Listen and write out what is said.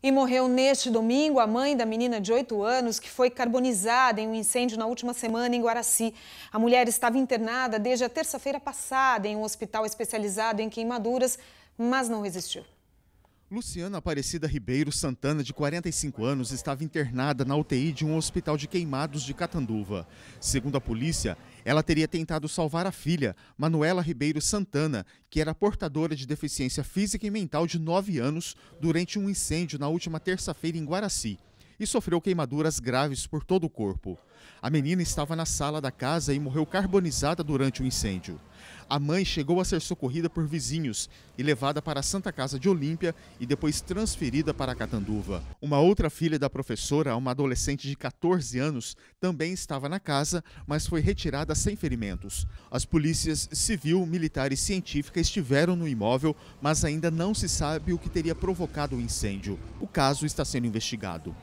E morreu neste domingo a mãe da menina de 8 anos que foi carbonizada em um incêndio na última semana em Guaraci. A mulher estava internada desde a terça-feira passada em um hospital especializado em queimaduras, mas não resistiu. Luciana Aparecida Ribeiro Santana, de 45 anos, estava internada na UTI de um hospital de queimados de Catanduva. Segundo a polícia, ela teria tentado salvar a filha, Manuela Ribeiro Santana, que era portadora de deficiência física e mental de 9 anos, durante um incêndio na última terça-feira em Guaraci e sofreu queimaduras graves por todo o corpo. A menina estava na sala da casa e morreu carbonizada durante o incêndio. A mãe chegou a ser socorrida por vizinhos e levada para a Santa Casa de Olímpia e depois transferida para Catanduva. Uma outra filha da professora, uma adolescente de 14 anos, também estava na casa, mas foi retirada sem ferimentos. As polícias civil, militar e científica estiveram no imóvel, mas ainda não se sabe o que teria provocado o incêndio. O caso está sendo investigado.